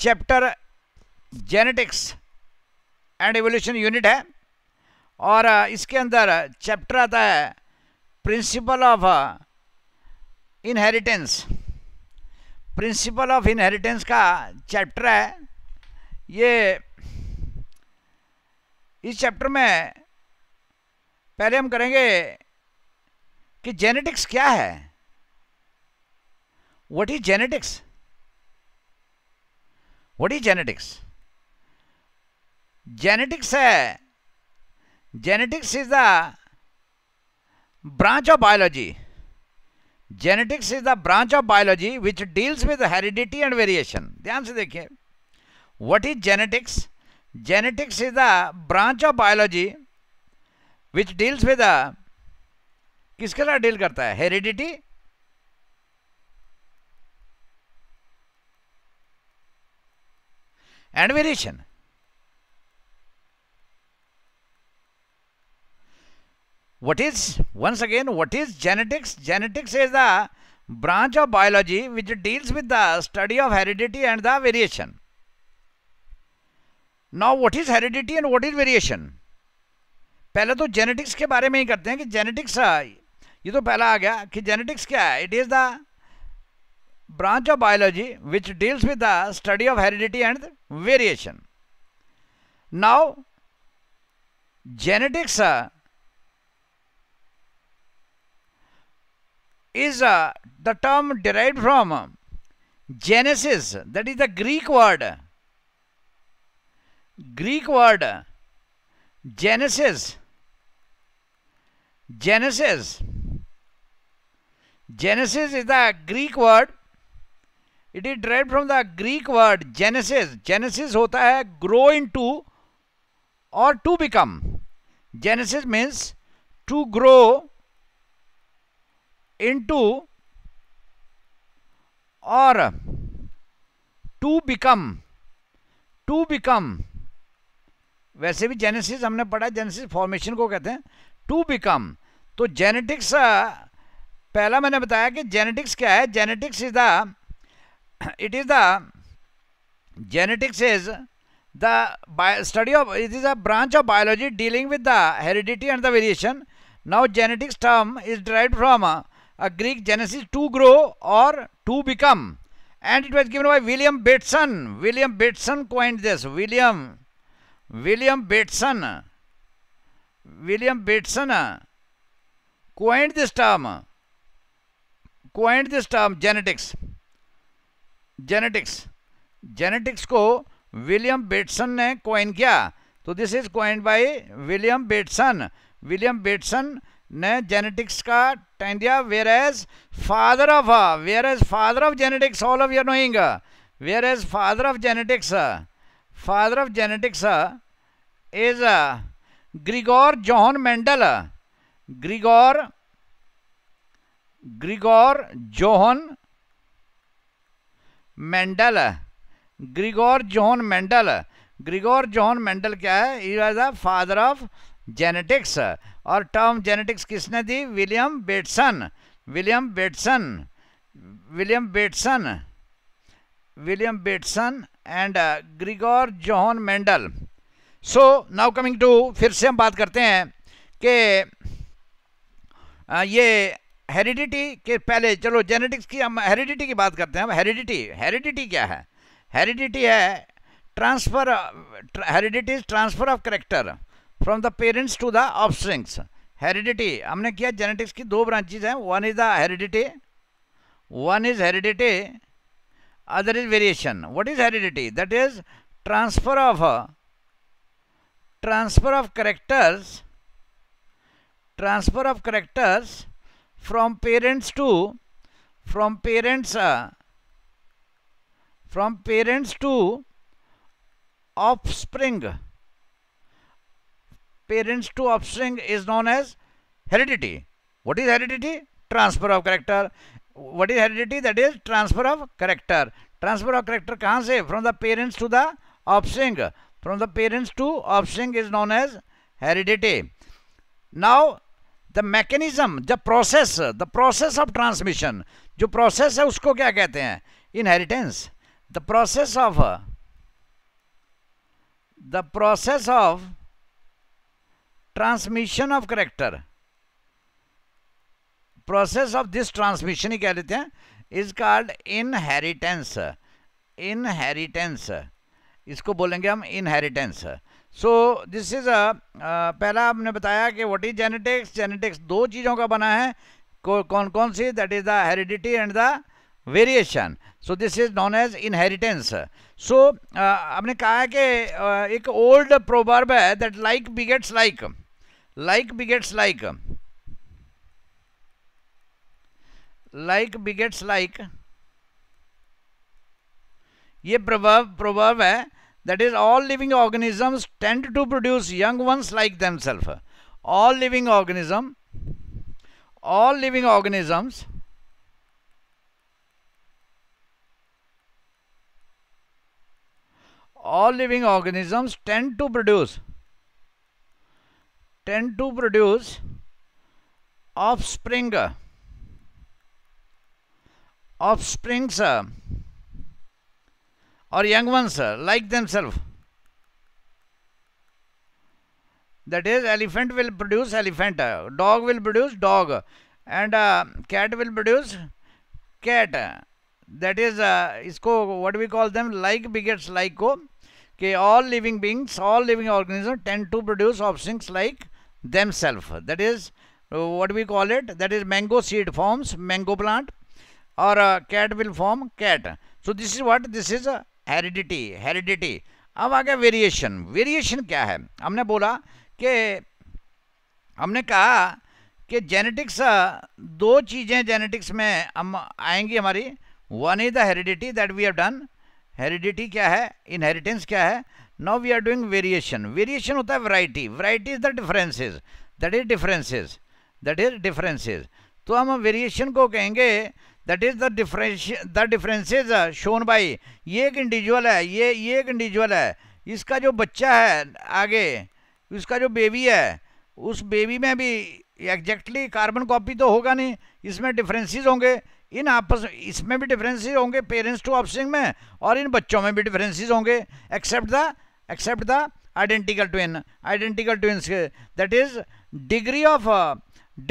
Chapter genetics and evolution unit है और इसके अंदर चैप्टर आता है principle of inheritance principle of inheritance का चैप्टर है ये इस चैप्टर में पहले हम करेंगे कि जेनेटिक्स क्या है what is genetics what is genetics genetics है genetics is the branch of biology genetics is the branch of biology which deals with heredity and variation ध्यान से देखिए what is genetics genetics is the branch of biology which deals with किसके साथ deal करता है heredity and variation what is once again what is genetics genetics is the branch of biology which deals with the study of heredity and the variation now what is heredity and what is variation पहले तो genetics के बारे में ही करते हैं कि genetics ये तो पहला आ गया कि जेनेटिक्स क्या है it is the branch of biology which deals with the study of heredity and variation. Now, genetics uh, is uh, the term derived from genesis, that is the Greek word. Greek word genesis. Genesis. Genesis is the Greek word it is derived from the Greek word genesis genesis होता है grow into और to become genesis means to grow into और to become to become वैसे भी genesis हमने पढ़ा genesis formation को कहते हैं टू बिकम तो जेनेटिक्स पहला मैंने बताया कि जेनेटिक्स क्या है genetics is the it is the genetics is the study of it is a branch of biology dealing with the heredity and the variation now genetics term is derived from a, uh, a greek genesis to grow or to become and it was given by william bateson william bateson coined this william william bateson william bateson uh, coined this term coined this term genetics genetics genetics को William Bateson ने coined किया तो this is coined by William Bateson William Bateson ने genetics का term दिया where is father of where is father of genetics all of you're knowing where is father of genetics father of genetics is Gregor John Mendel Gregor Gregor Johann Mendel Gregor John Mendel Gregor John Mendel क्या है he was a father of genetics और term genetics किसने दी William Bateson William Bateson William Bateson William Bateson and Gregor John Mendel so now coming to फिर से हम बात करते हैं कि uh, ये हेरिडिटी के पहले चलो जेनेटिक्स की हम हेरिडिटी की बात करते हैं हम हेरिडिटी हेरिडिटी क्या है हेरिडिटी है transfer heredity transfer of character from the parents to the offsprings heredity हमने किया जेनेटिक्स की दो ब्रांचेज हैं one is the heredity one is heredity other is variation what is heredity that is transfer of transfer of characters transfer of characters from parents to from parents uh, from parents to offspring parents to offspring is known as heredity what is heredity transfer of character what is heredity that is transfer of character transfer of character can say from the parents to the offspring from the parents to offspring is known as heredity now the mechanism the process the process of transmission जो process है उसको क्या कहते हैं inheritance the process of the process of transmission of character process of this transmission ही कह लेते हैं इज कॉल्ड इनहेरिटेंस इनहेरिटेंस इसको बोलेंगे हम inheritance so this is a पहला आपने बताया कि व्हाट इज जेनेटिक्स जेनेटिक्स दो चीज़ों का बना है कौन कौन सी that is the heredity and the variation so this is known as inheritance so आपने कहा uh, है कि एक ओल्ड प्रोवर्ब है that like begets like like begets like like begets like ये प्रभाव प्रोवर्ब है That is, all living organisms tend to produce young ones like themselves. All living organism, all living organisms all living organisms tend to produce tend to produce offspring offsprings or young ones like themselves. That is, elephant will produce elephant, dog will produce dog, and uh, cat will produce cat. That is, uh, isko, what we call them, like begets like oh, Okay, all living beings, all living organisms tend to produce offspring like themselves. That is, uh, what we call it, that is mango seed forms mango plant or uh, cat will form cat. So this is what, this is a uh, heredity heredity अब आ गया variation variation क्या है हमने बोला कि हमने कहा कि जेनेटिक्स दो चीज़ें जेनेटिक्स में हम आएंगी हमारी one is the heredity that we have done heredity क्या है इनहेरिटेंस क्या है now we are doing variation variation होता है variety variety is the differences that is differences that is differences तो हम वेरिएशन को कहेंगे that is the difference the difference shown by ये एक इंडिविजुअल है ये ये एक इंडिविजुअल है इसका जो बच्चा है आगे उसका जो बेबी है उस बेबी में भी एग्जैक्टली कार्बन कॉपी तो होगा नहीं इसमें डिफरेंसेस होंगे इन आपस इसमें भी डिफरेंसेस होंगे पेरेंट्स टू ऑप्सिंग में और इन बच्चों में भी डिफरेंसेस होंगे except the except the identical twin identical twins that is degree of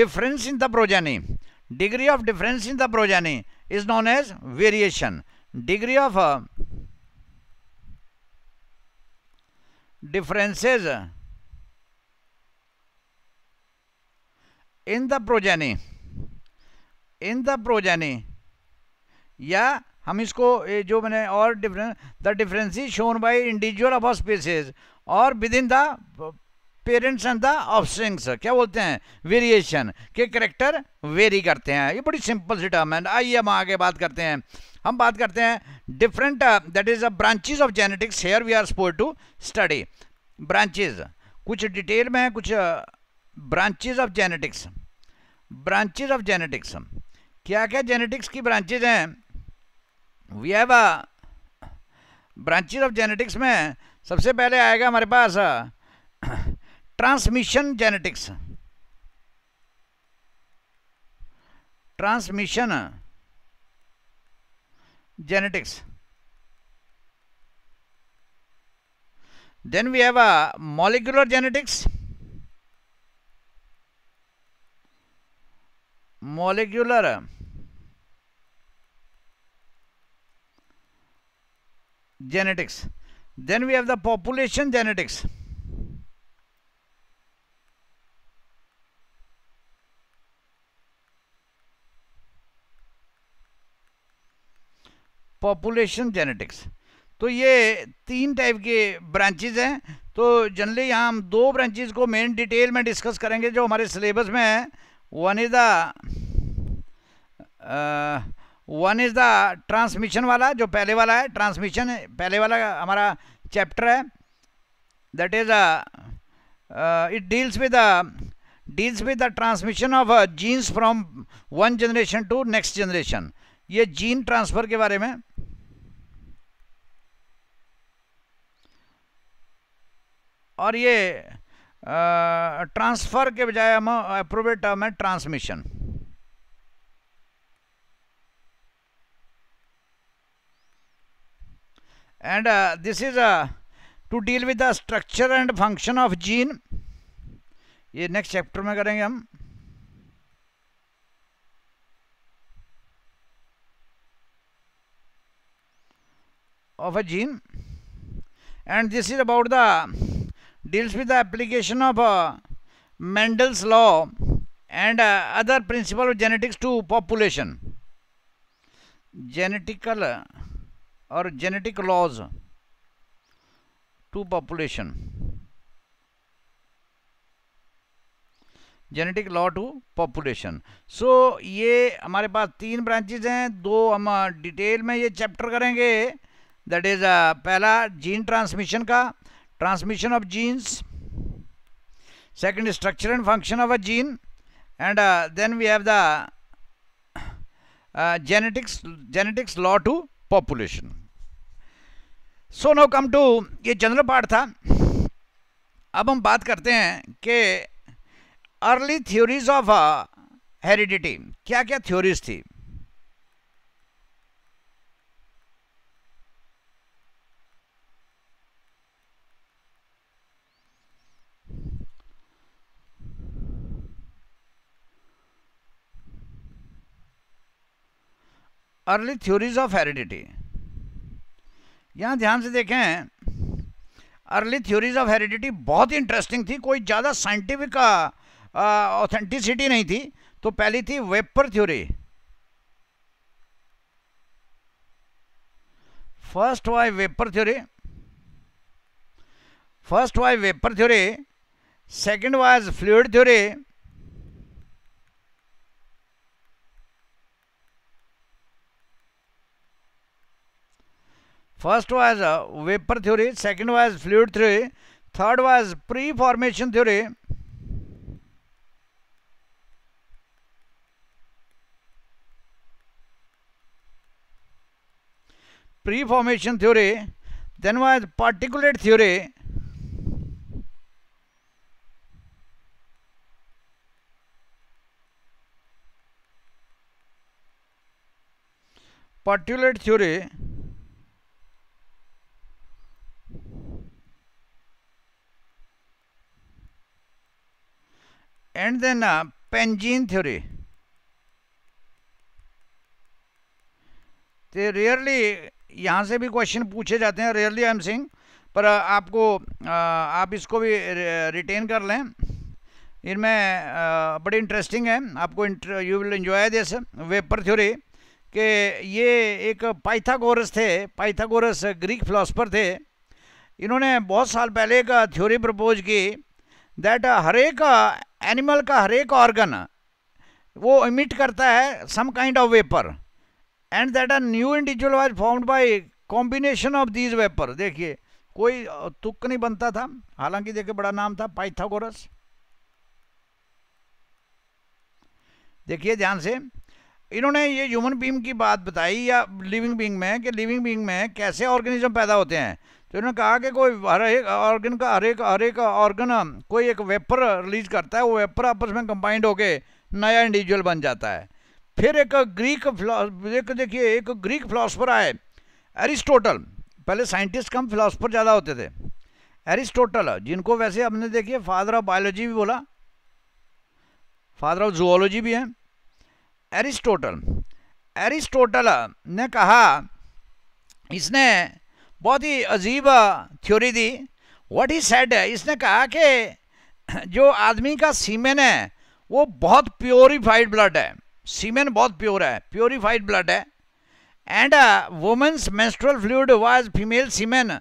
difference in the progeny degree of difference in the progeny is known as variation degree of uh, differences in the progeny in the progeny या हम इसको जो मैंने और difference the difference is shown by individual of species और within the parents and the offsprings क्या बोलते हैं वेरिएशन के करेक्टर वेरी करते हैं ये बड़ी सिंपल सी टर्म है आइए हम आगे बात करते हैं हम बात करते हैं different that is a branches of genetics here we are supposed to study branches कुछ डिटेल में है कुछ branches of genetics branches of genetics क्या क्या जेनेटिक्स की ब्रांचेज हैं we have a branches of genetics में सबसे पहले आएगा हमारे पास transmission genetics transmission genetics then we have a molecular genetics molecular genetics then we have the population genetics population genetics तो ये तीन टाइप के ब्रांचेज हैं तो जनरली यहाँ हम दो ब्रांचेज को मेन डिटेल में डिस्कस करेंगे जो हमारे सिलेबस में है one is the one is the transmission वाला जो पहले वाला है ट्रांसमिशन पहले वाला हमारा चैप्टर है that is a it deals with with deals with the transmission of genes from one generation to next generation ये जीन ट्रांसफर के बारे में और ये ट्रांसफर के बजाय हम अप्रूवेड टर्म है transmission and this is to deal with the structure and function of gene ये नेक्स्ट चैप्टर में करेंगे हम of a gene and this is about the deals with the application of uh, Mendel's law and uh, other principle of genetics to population. Genetical uh, or genetic laws to population. Genetic law to population सो ये हमारे पास तीन branches हैं दो हम detail में ये chapter करेंगे दैट इज़ पहला जीन ट्रांसमिशन का transmission of genes second structure and function of a gene and uh, then we have the uh, genetics genetics law to population so no come to ये general part था अब हम बात करते हैं कि अर्ली थ्योरीज ऑफ हेरिडिटी क्या क्या थ्योरीज थी अर्ली थ्योरीज ऑफ हेरिडिटी यहाँ ध्यान से देखें अर्ली थ्योरीज ऑफ हेरिडिटी बहुत ही इंटरेस्टिंग थी कोई ज़्यादा साइंटिफिक ऑथेंटिसिटी नहीं थी तो पहली थी vapour theory first why vapour theory first why vapour theory second was fluid theory first was vapour theory second was fluid theory third was preformation theory preformation theory then was particulate theory particulate theory and then pangene theory तो rarely यहाँ से भी question पूछे जाते हैं rarely I am सिंग पर uh, आपको uh, आप इसको भी रिटेन कर लें इनमें uh, बड़ी इंटरेस्टिंग है आपको you will enjoy this vapour theory कि ये एक पाइथागोरस थे पाइथागोरस ग्रीक फिलोसफर थे इन्होंने बहुत साल पहले एक थ्योरी प्रपोज की दैट हर एक एनिमल का हर एक ऑर्गन वो इमिट करता है some kind of vapour and that a new individual was formed by combination of these vapour देखिए कोई तुक नहीं बनता था हालांकि देखिए बड़ा नाम था पाइथागोरस देखिए ध्यान से इन्होंने ये ह्यूमन बींग की बात बताई या लिविंग बींग में कि लिविंग बींग में कैसे ऑर्गेनिज्म पैदा होते हैं तो इन्होंने कहा कि कोई हर एक ऑर्गन का हर एक हर एक ऑर्गन कोई एक वेपर रिलीज करता है वो वेपर आपस में कंबाइंड होके नया इंडिविजुअल बन जाता है फिर एक ग्रीक एक देखिए एक ग्रीक फिलासफर आए एरिस्टोटल पहले साइंटिस्ट कम फिलासफर ज़्यादा होते थे एरिस्टोटल जिनको वैसे हमने देखिए फादर ऑफ बायोलॉजी भी बोला फादर ऑफ जूलॉजी भी हैं एरिस्टोटल एरिस्टोटल ने कहा इसने बहुत ही अजीब थ्योरी दी व्हाट ही सेड है इसने कहा कि जो आदमी का सीमेन है वो बहुत प्योरीफाइड ब्लड है सीमेन बहुत प्योर है प्योरीफाइड ब्लड है and women's menstrual fluid was female semen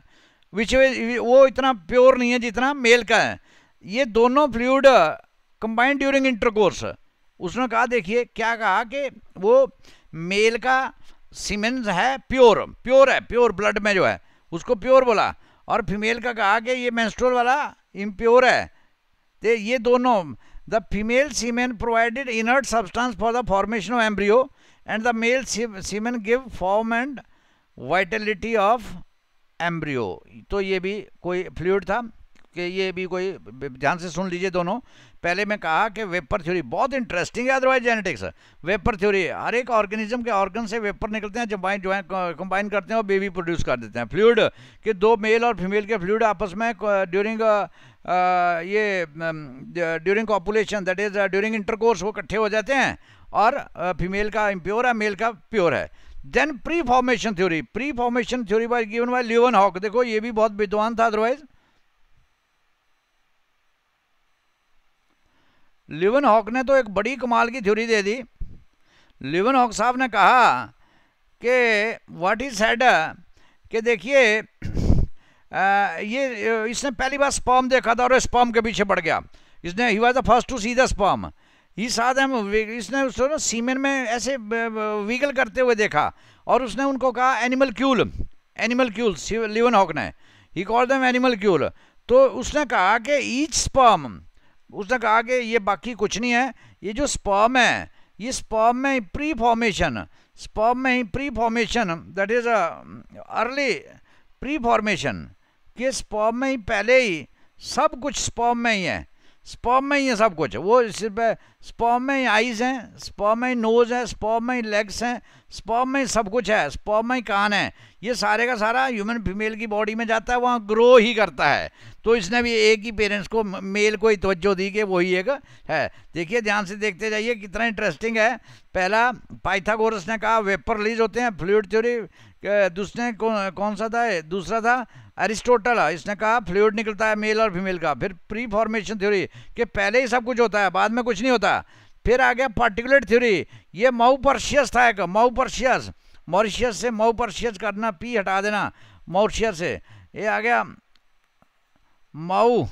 which वो इतना प्योर नहीं है जितना मेल का है ये दोनों फ्लूड कंबाइंड ड्यूरिंग इंटरकोर्स उसने कहा देखिए क्या कहा कि वो मेल का सीमेंस है प्योर प्योर है प्योर ब्लड में जो है उसको प्योर बोला और फीमेल का कहा कि ये मेंस्ट्रुअल वाला इम्प्योर है तो ये दोनों the female semen provided inert substance for the formation of embryo and the male semen give form and vitality of embryo तो ये भी कोई फ्लूड था कि ये भी कोई ध्यान से सुन लीजिए दोनों पहले मैं कहा कि वेपर थ्योरी बहुत इंटरेस्टिंग है अदरवाइज जेनेटिक्स वेपर थ्योरी हर एक ऑर्गेनिज्म के ऑर्गन से वेपर निकलते हैं जब बाइन जो है कंबाइन करते हैं और बेबी प्रोड्यूस कर देते हैं फ्लूड कि दो मेल और फीमेल के फ्लूड आपस में ड्यूरिंग ये during copulation that is during intercourse वो इकट्ठे हो जाते हैं और फीमेल का इम्प्योर है मेल का प्योर है then preformation theory preformation theory by given by Leeuwenhoek देखो ये भी बहुत विद्वान था अदरवाइज़ लिवन हॉक ने तो एक बड़ी कमाल की थ्योरी दे दी लिवन हॉक साहब ने कहा कि व्हाट इज सेड कि देखिए ये इसने पहली बार स्पॉम देखा था और स्पॉम के पीछे पड़ गया इसने he was the first to see the sperm ही साथ हम इसने उसको ना सीमेन में ऐसे वीगल करते हुए देखा और उसने उनको कहा animalcule animalcule Leeuwenhoek ने ही कॉल देम एनिमल क्यूल तो उसने कहा कि ईच स्पॉम उसने कहा कि ये बाकी कुछ नहीं है ये जो स्पर्म है ये स्पर्म में प्री फॉर्मेशन स्पर्म में ही preformation that is early preformation के स्पर्म में ही पहले ही सब कुछ स्पर्म में ही है स्पर्म में ही है सब कुछ वो सिर्फ स्पर्म में ही आइज़ हैं स्पर्म में ही नोज़ है स्पर्म में ही लेग्स हैं स्पर्म में ही सब कुछ है स्पर्म में ही कान है ये सारे का सारा ह्यूमन फीमेल की बॉडी में जाता है वहाँ ग्रो ही करता है तो इसने भी एक ही पेरेंट्स को मेल को ही तवज्जो दी कि वही एक है देखिए ध्यान से देखते जाइए कितना इंटरेस्टिंग है पहला पाइथागोरस ने कहा वेपर रिलीज होते हैं फ्लूड थ्योरी दूसरे कौन सा था दूसरा था एरिस्टोटल इसने कहा फ्लूड निकलता है मेल और फीमेल का फिर प्री फॉर्मेशन थ्योरी कि पहले ही सब कुछ होता है बाद में कुछ नहीं होता फिर आ गया पार्टिकुलेट थ्योरी ये माउपर्शियस था एक माउपर्शियस मॉरिशियस से मऊ परशियस करना पी हटा देना मॉरिशियस से ये आ गया मऊ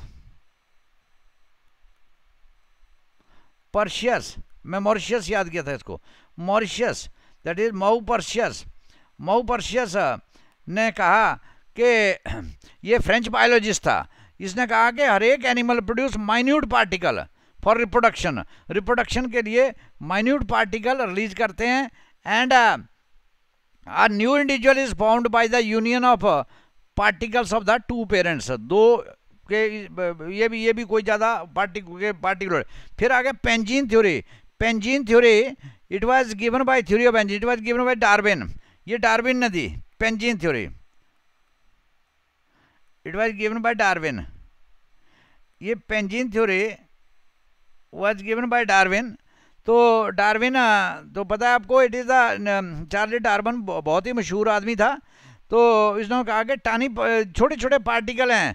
परशियस मैं मॉरिशियस याद किया था इसको Maupertuis that is Maupertuis Maupertuis ने कहा कि ये फ्रेंच बायोलॉजिस्ट था इसने कहा कि हर एक animal produce minute particle for reproduction reproduction के लिए माइन्यूट पार्टिकल रिलीज करते हैं and a new individual is formed by the union of uh, particles of the two parents दो के ये भी ये भी कोई ज़्यादा पार्टिकुलर पार्टिकुलर फिर आ गया pangene theory pangene theory it was given by theory of pangene it was given by Darwin ये डारबिन ने दी pangene theory it was given by Darwin ये pangene theory was given by Darwin तो Darwin तो पता है आपको it is the Charlie Darwin बहुत ही मशहूर आदमी था तो इसने कहा कि टानी छोटे छोटे पार्टिकल हैं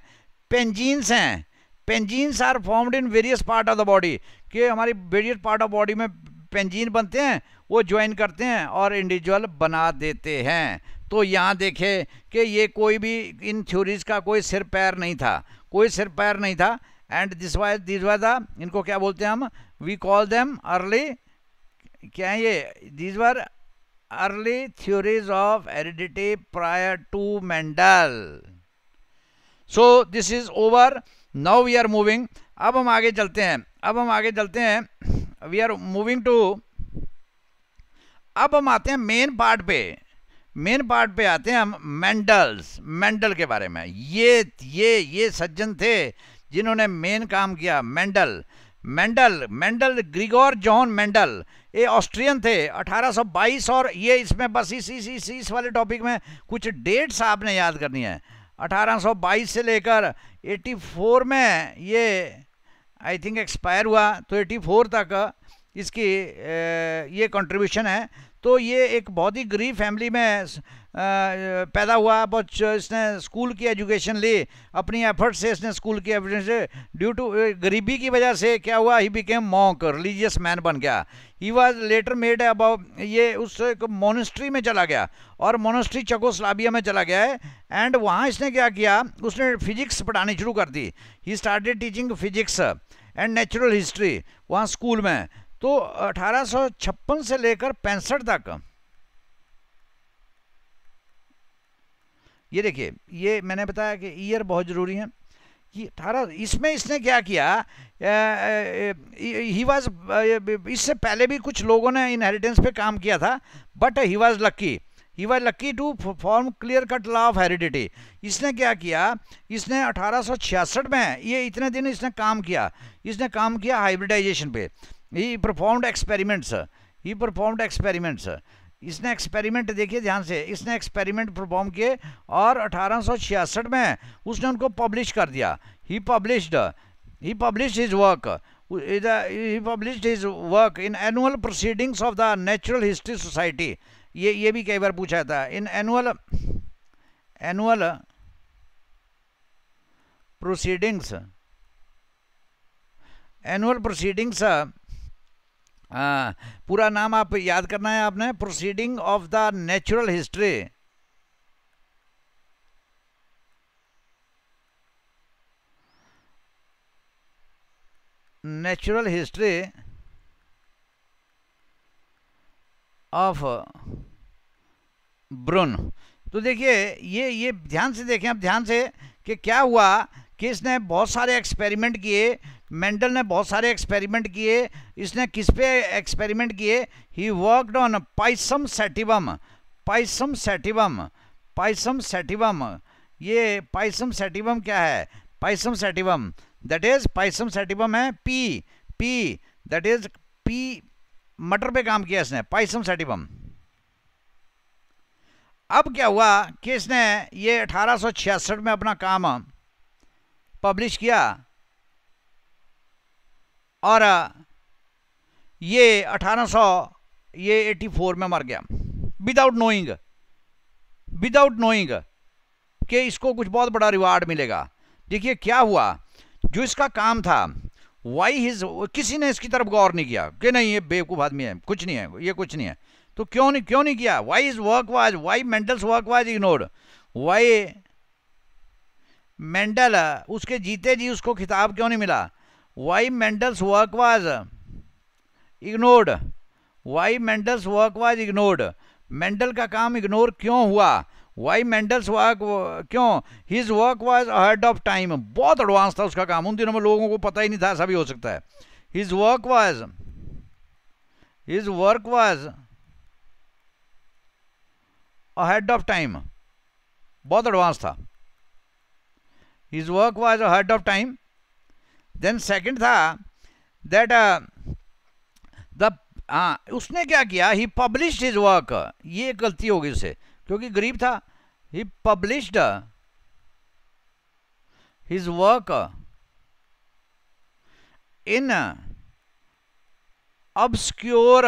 पेंजीन्स हैं pangenes are formed in various part of the body कि हमारी वेरियस पार्ट ऑफ बॉडी में पेंजीन बनते हैं वो ज्वाइन करते हैं और इंडिविजुअल बना देते हैं तो यहाँ देखें कि ये कोई भी इन थ्योरीज़ का कोई सिर पैर नहीं था कोई सिर पैर नहीं था and this was this was the इनको क्या बोलते हैं हम वी कॉल देम अर्ली क्या है ये this were early theories of heredity prior to Mendel so this is over now we are moving अब हम आगे चलते हैं अब हम आगे चलते हैं वी आर मूविंग टू अब हम आते हैं मेन पार्ट पे मेन पार्ट पे आते हैं हम मेंडल्स मेंडल के बारे में ये ये ये सज्जन थे जिन्होंने मेन काम किया Mendel Mendel Mendel Gregor John Mendel ये ऑस्ट्रियन थे 1822 और ये इसमें बस इसी इसी इस वाले टॉपिक में कुछ डेट्स आपने याद करनी है 1822 से लेकर 84 में ये आई थिंक एक्सपायर हुआ तो 84 तक इसकी ए, ये कंट्रीब्यूशन है तो ये एक बहुत ही गरीब फैमिली में पैदा हुआ बहुत इसने स्कूल की एजुकेशन ली अपनी एफर्ट से इसने स्कूल की एफर्ट से ड्यू टू गरीबी की वजह से क्या हुआ he became monk religious man बन गया he was later made about ये उस एक मोनिस्ट्री में चला गया और मोनिस्ट्री चकोस्लाबिया में चला गया है एंड वहाँ इसने क्या किया उसने फिजिक्स पढ़ानी शुरू कर दी he started teaching physics and natural history वहाँ स्कूल में तो अठारह से लेकर पैंसठ तक ये देखिए ये मैंने बताया कि ईयर बहुत ज़रूरी है कि अठारह इसमें इसने क्या किया ही वाज इससे पहले भी कुछ लोगों ने इनहेरिटेंस पे काम किया था but he was lucky he was lucky to form clear cut law of heredity इसने क्या किया इसने 1866 में ये इतने दिन इसने काम किया इसने काम किया हाइब्रिडाइजेशन पे he performed experiments he performed experiments इसने एक्सपेरिमेंट देखिए ध्यान से इसने एक्सपेरिमेंट परफॉर्म किए और अठारह में उसने उनको पब्लिश कर दिया he published he publish his work he publish his work in annual proceedings of the natural history society ये ये भी कई बार पूछा था in annual annual proceedings annual proceedings हाँ, पूरा नाम आप याद करना है आपने proceeding of the natural history natural history of Brunn तो देखिए ये ये ध्यान से देखें आप ध्यान से कि क्या हुआ कि इसने बहुत सारे एक्सपेरिमेंट किए मेंडल ने बहुत सारे एक्सपेरिमेंट किए इसने किस पे एक्सपेरिमेंट किए he worked on Pisum sativum Pisum sativum Pisum sativum ये पाइसम सेटिवम क्या है Pisum sativum that is Pisum sativum है pea pea that is pea मटर पे काम किया इसने पाइसम सेटिवम अब क्या हुआ कि इसने ये अठारह में अपना काम पब्लिश किया और ये 1800 ये 84 में मर गया विदाउट नोइंग विदाउट नोइंग कि इसको कुछ बहुत बड़ा रिवार्ड मिलेगा देखिए क्या हुआ जो इसका काम था वाई हिज किसी ने इसकी तरफ गौर नहीं किया कि नहीं ये बेवकूफ़ आदमी है कुछ नहीं है ये कुछ नहीं है तो क्यों नहीं क्यों नहीं किया why his work was why Mendel's work was ignored why Mendel उसके जीते जी उसको खिताब क्यों नहीं मिला why Mendel's work was ignored why Mendel's work was ignored Mendel का काम इग्नोर क्यों हुआ वाई मेंडल्स वर्क क्यों his work was ahead of time बहुत एडवांस था उसका काम उन दिनों में लोगों को पता ही नहीं था ऐसा भी हो सकता है his work was his work was ahead of time बहुत एडवांस था his work was ahead of time then second था दैट द हाँ उसने क्या किया ही पब्लिश्ड हिज वर्क ये गलती हो गई उसे क्योंकि गरीब था he published his work in obscure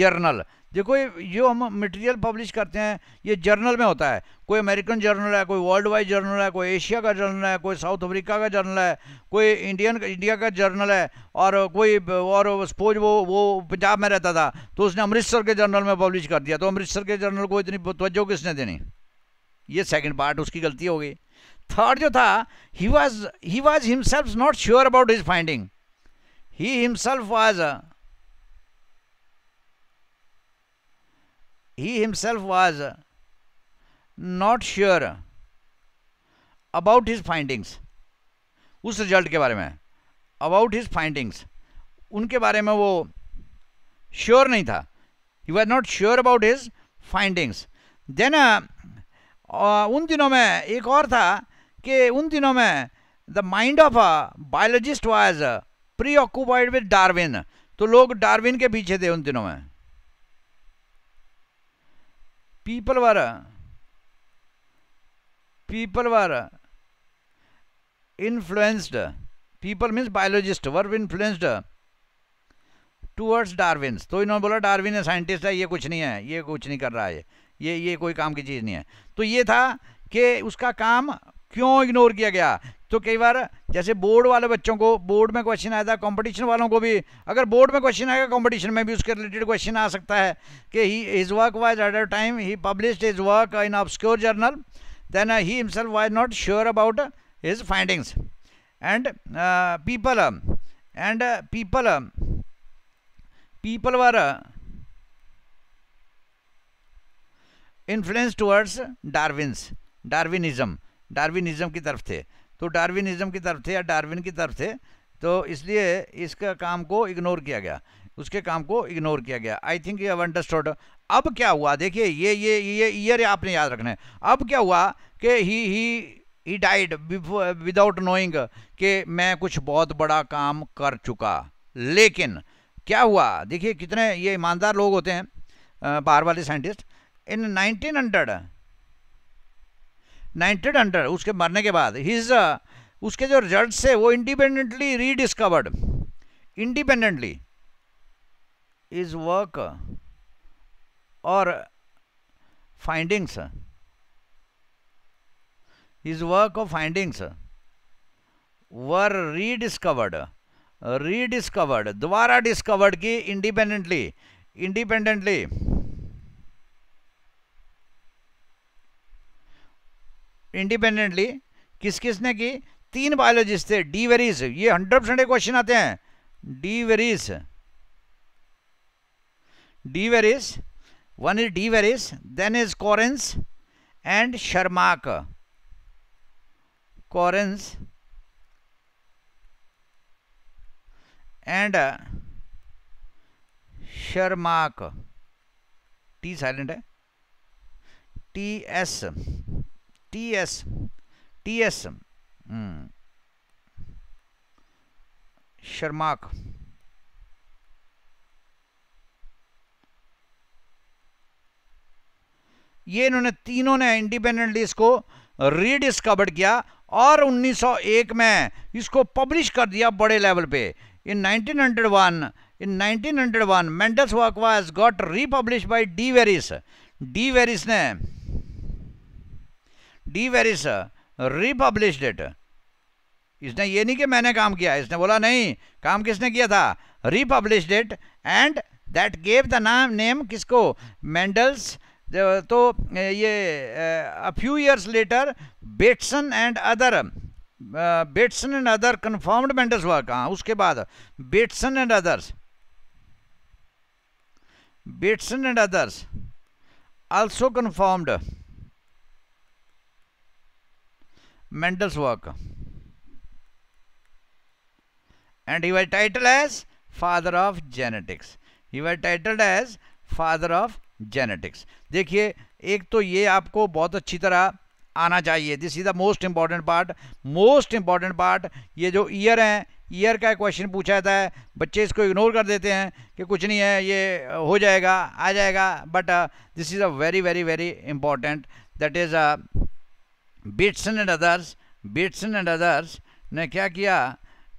journal देखो ये जो हम मटेरियल पब्लिश करते हैं ये जर्नल में होता है कोई अमेरिकन जर्नल है कोई वर्ल्ड वाइड जर्नल है कोई एशिया का जर्नल है कोई साउथ अफ्रीका का जर्नल है कोई इंडियन इंडिया का जर्नल है और कोई और सपोज वो वो पंजाब में रहता था तो उसने अमृतसर के जर्नल में पब्लिश कर दिया तो अमृतसर के जर्नल को इतनी तवज्जो किसने देनी ये सेकेंड पार्ट उसकी गलती हो गई थर्ड जो था he was he was himself not sure about his finding he himself was He himself was not sure about his findings. उस रिजल्ट के बारे में अबाउट हिज फाइंडिंग्स उनके बारे में वो श्योर नहीं था he was not sure about his findings then उन दिनों में एक और था कि उन दिनों में the mind of a biologist was preoccupied with Darwin तो लोग डार्विन के पीछे थे उन दिनों में people were people were influenced people means biologist were influenced towards Darwin's तो इन्होंने बोला डार्विन है साइंटिस्ट है ये कुछ नहीं है ये कुछ नहीं कर रहा है ये ये कोई काम की चीज़ नहीं है तो ये था कि उसका काम क्यों इग्नोर किया गया तो कई बार जैसे बोर्ड वाले बच्चों को बोर्ड में क्वेश्चन आया था कंपटीशन वालों को भी अगर बोर्ड में क्वेश्चन आएगा कंपटीशन में भी उसके रिलेटेड क्वेश्चन आ सकता है कि he his work was at a time he published his work in obscure journal then he himself was not sure about his findings and people and people people were influence towards darwin's Darwinism darwinism की तरफ थे तो Darwinism की तरफ थे या Darwin की तरफ थे तो इसलिए इसका काम को इग्नोर किया गया उसके काम को इग्नोर किया गया I think you have understood अब क्या हुआ देखिए ये ये ये ईयर आपने याद रखना है अब क्या हुआ कि he he he died without knowing कि मैं कुछ बहुत बड़ा काम कर चुका लेकिन क्या हुआ देखिए कितने ये ईमानदार लोग होते हैं बाहर वाले साइंटिस्ट इन 1900 नाइनटीन हंड्रेड उसके मरने के बाद हिज uh, उसके जो रिजल्ट है वो independently rediscovered independently his work और फाइंडिंग्स इज वर्क और फाइंडिंग्स वर रीडिस्कवर्ड रीडिस्कवर्ड द्वारा डिस्कवर्ड की इंडिपेंडेंटली इंडिपेंडेंटली इंडिपेंडेंटली किस किस ने की तीन बायोलॉजिस्ट थे डी वेरीज ये हंड्रेड परसेंट क्वेश्चन आते हैं de Vries de Vries one is de Vries then is Correns and Tschermak Correns and Tschermak T silent है T S TS TSM hmm. Sharmak ये इन्होंने तीनों ने इंडिपेंडेंटली इसको रीडिस्कवर किया और 1901 में इसको पब्लिश कर दिया बड़े लेवल पे in 1901 in 1901 Mendel's work was got republish by de Vries de Vries ने डी वेरिस रिपब्लिश्ड इट इसने ये नहीं कि मैंने काम किया इसने बोला नहीं काम किसने किया था republished it and that gave the नाम नेम किसको मेंडल्स तो ये a few years later Bateson and other Bateson and other confirmed Mendel's हुआ कहा उसके बाद Bateson and others Bateson and others also confirmed Mendel's work and you are titled as father of genetics you are titled as father of genetics देखिए एक तो ये आपको बहुत अच्छी तरह आना चाहिए this is the most important part most important part ये जो ईयर हैं ईयर का क्वेश्चन पूछा जाता है बच्चे इसको इग्नोर कर देते हैं कि कुछ नहीं है ये हो जाएगा आ जाएगा but this is a very very very important that is a Bateson and others Bateson and others ने क्या किया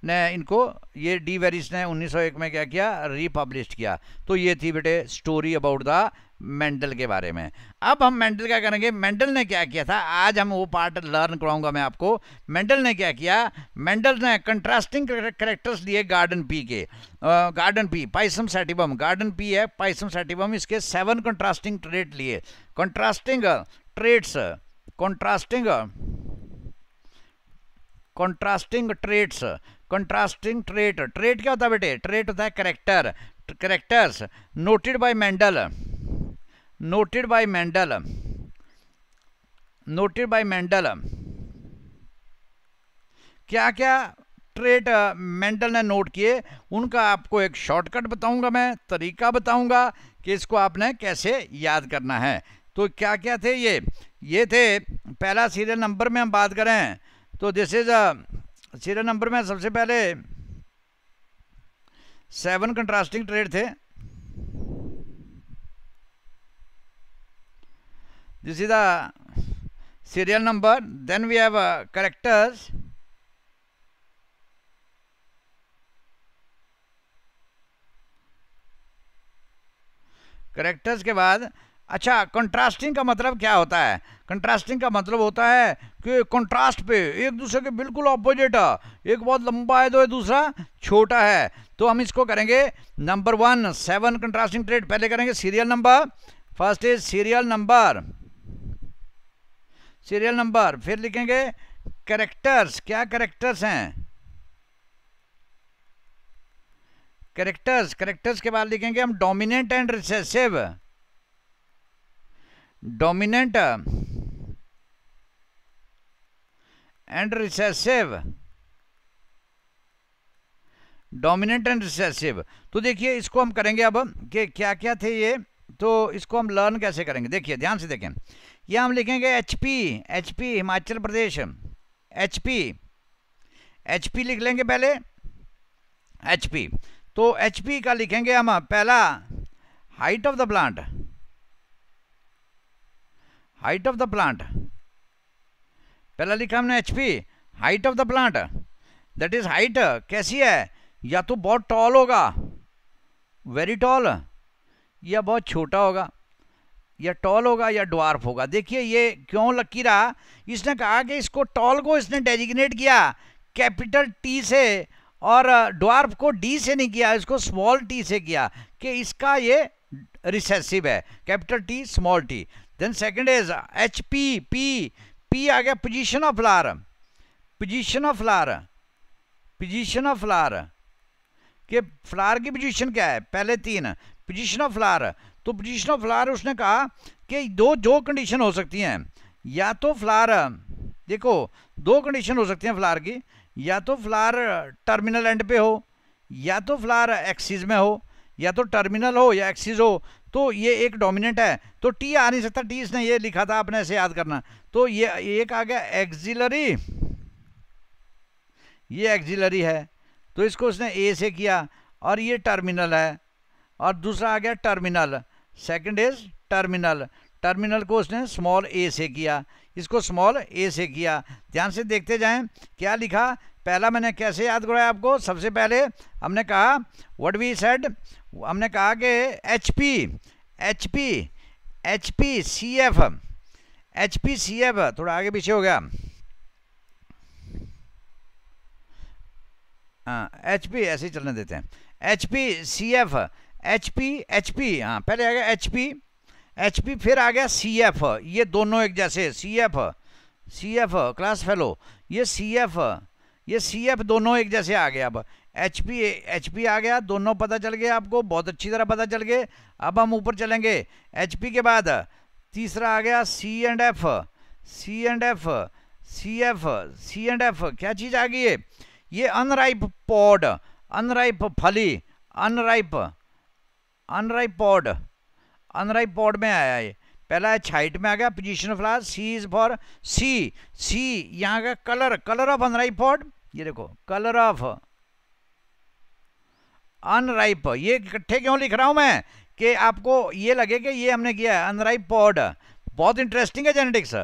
ने इनको ये डी वेरिस ने 1901 में क्या किया रिपब्लिश किया तो ये थी बेटे स्टोरी अबाउट द मेंडल के बारे में अब हम मेंडल क्या करेंगे मेंडल ने क्या किया था आज हम वो पार्ट लर्न कराऊंगा मैं आपको मेंडल ने क्या किया मेंडल ने कंट्रास्टिंग करेक्टर्स लिए गार्डन पी के garden pea Pisum sativum garden pea है पाइसम सेटिबम इसके सेवन कंट्रास्टिंग ट्रेट लिए contrasting traits contrasting contrasting traits contrasting trait trait क्या होता है बेटे ट्रेट होता है character characters noted by Mendel noted by Mendel noted by Mendel क्या क्या ट्रेट मेंडल ने नोट किए उनका आपको एक शॉर्टकट बताऊंगा मैं तरीका बताऊंगा कि इसको आपने कैसे याद करना है तो क्या क्या थे ये ये थे पहला सीरियल नंबर में हम बात करें तो दिस इज़ सीरियल नंबर में सबसे पहले सेवन कंट्रास्टिंग ट्रेड थे this is the serial number then we have characters characters के बाद अच्छा कंट्रास्टिंग का मतलब क्या होता है कंट्रास्टिंग का मतलब होता है कि कंट्रास्ट पे एक दूसरे के बिल्कुल ऑपोजिट एक बहुत लंबा है तो एक दूसरा छोटा है तो हम इसको करेंगे number one seven contrasting trait पहले करेंगे serial number first is serial number serial number फिर लिखेंगे करेक्टर्स क्या करेक्टर्स हैं करेक्टर्स करेक्टर्स के बाद लिखेंगे हम dominant and recessive dominant and recessive dominant and recessive तो देखिए इसको हम करेंगे अब कि क्या क्या थे ये तो इसको हम लर्न कैसे करेंगे देखिए ध्यान से देखें ये हम लिखेंगे H P H P Himachal Pradesh H P H P लिख लेंगे पहले एच पी तो एच पी का लिखेंगे हम पहला height of the plant height of the plant पहला लिखा हमने H P height of the plant that is height कैसी है या तो बहुत टॉल होगा वेरी टॉल या बहुत छोटा होगा या टॉल होगा या ड्वार्फ होगा देखिए ये क्यों लकी रहा इसने कहा कि इसको टॉल को इसने डेजिग्नेट किया कैपिटल टी से और ड्वार्फ uh, को डी से नहीं किया इसको स्मॉल टी से किया कि इसका ये रिसेसिव है capital T small T then second is H P P P आ गया position of flower position of flower position of flower के फ्लार की पोजीशन क्या है पहले तीन पोजीशन ऑफ फ्लार तो पोजीशन ऑफ फ्लार उसने कहा कि दो जो कंडीशन हो सकती हैं या तो फ्लार देखो दो कंडीशन हो सकती हैं फ्लार की या तो फ्लार टर्मिनल एंड पे हो या तो फ्लार एक्सिस में हो या तो टर्मिनल हो या एक्सिस हो तो ये एक डोमिनेंट है तो टी आ नहीं सकता टी इसने ये लिखा था आपने ऐसे याद करना तो ये एक आ गया एक्जिलरी ये एक्जिलरी है तो इसको उसने ए से किया और ये टर्मिनल है और दूसरा आ गया terminal second is terminal terminal को उसने स्मॉल ए से किया इसको स्मॉल ए से किया ध्यान से देखते जाएं क्या लिखा पहला मैंने कैसे याद कराया आपको सबसे पहले हमने कहा व्हाट वी सेड हमने कहा कि H P H P H P C F H P C F थोड़ा आगे पीछे हो गया एच हाँ, पी ऐसे ही चलने देते हैं H P C F H P H P हाँ पहले आ गया एच पी एच पी फिर आ गया सी एफ ये दोनों एक जैसे C F C F class fellow ये सी एफ ये सी एफ दोनों एक जैसे आ गया अब एच पी एच पी आ गया दोनों पता चल गए आपको बहुत अच्छी तरह पता चल गए अब हम ऊपर चलेंगे एच पी के बाद तीसरा आ गया C and F C and F C F C and F क्या चीज़ आ गई है ये अनराइप पॉड अनराइप फली unripe unripe pod unripe pod में आया ये पहला है हाइट में आ गया position of C is for C C यहाँ का colour colour of unripe pod ये देखो कलर ऑफ अनराइप ये इकट्ठे क्यों लिख रहा हूँ मैं कि आपको ये लगे कि ये हमने किया है अनराइप पॉड बहुत इंटरेस्टिंग है genetics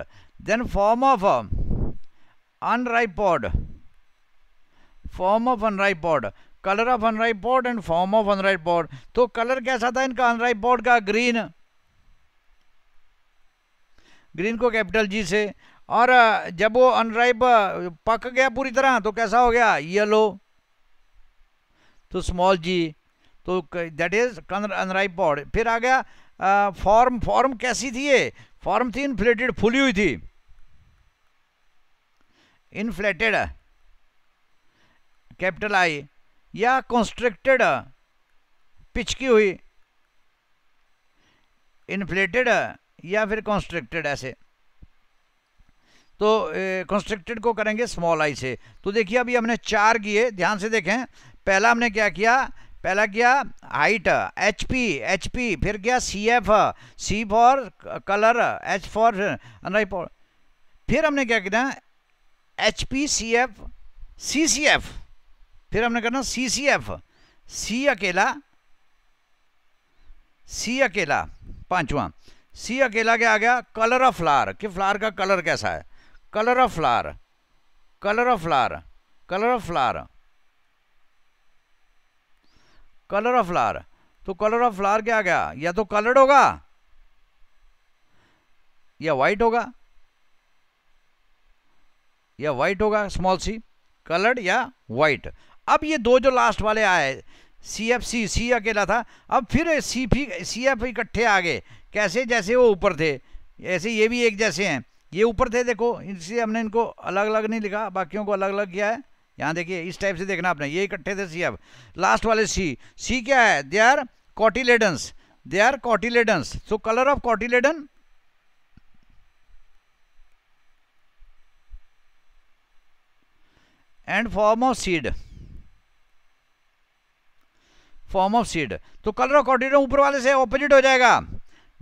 then form of unripe pod form of unripe pod colour of unripe pod and form of unripe pod तो कलर कैसा था इनका अनराइप पॉड का ग्रीन ग्रीन को कैपिटल जी से और uh, जब वो अनराइप uh, पक गया पूरी तरह तो कैसा हो गया येलो तो स्मॉल जी तो दैट इज पॉड फिर आ गया फॉर्म फॉर्म कैसी थी ये फॉर्म थी इन्फ्लेटेड फुली हुई थी इन्फ्लेटेड कैपिटल आई या पिच पिचकी हुई इन्फ्लेटेड या फिर कंस्ट्रक्टेड ऐसे तो कॉन्स्ट्रिक्टेड को करेंगे स्मॉल आई से तो देखिए अभी हमने चार किए ध्यान से देखें पहला हमने क्या किया पहला गया height H P H P फिर गया C F C for colour H for फिर हमने क्या किया H P C F C C F फिर हमने करना सी सी एफ सी अकेला सी अकेला पांचवा सी अकेला क्या आ गया कलर ऑफ फ्लार कि फ्लार का कलर कैसा है colour of flower colour of flower colour of flower colour of flower तो कलर ऑफ फ्लावर क्या गया या तो कलर्ड होगा या वाइट होगा या वाइट होगा स्मॉल सी कलर्ड या वाइट अब ये दो जो लास्ट वाले आए सी एफ सी सी अकेला था अब फिर सी फी सी एफ इकट्ठे आ गए कैसे जैसे वो ऊपर थे ऐसे ये भी एक जैसे हैं ये ऊपर थे देखो इसलिए हमने इनको अलग अलग नहीं लिखा बाकियों को अलग अलग किया है यहाँ देखिए इस टाइप से देखना आपने ये इकट्ठे थे सी अब लास्ट वाले सी सी क्या है they are cotyledons they are cotyledons so colour of cotyledon and form of seed form of seed तो कलर ऑफ कॉटिलेडन ऊपर वाले से ऑपोजिट हो जाएगा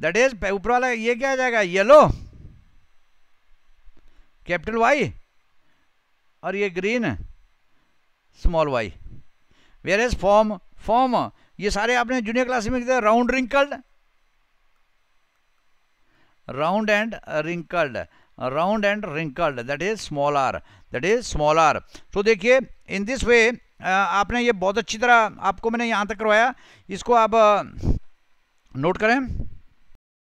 दैट इज ऊपर वाला ये क्या आ जाएगा येलो कैपिटल वाई और ये green small Y whereas form form ये सारे आपने जूनियर क्लास में किया round wrinkled round and wrinkled round and wrinkled that is small R that is small R तो देखिए इन दिस वे आपने ये बहुत अच्छी तरह आपको मैंने यहाँ तक करवाया इसको आप नोट करें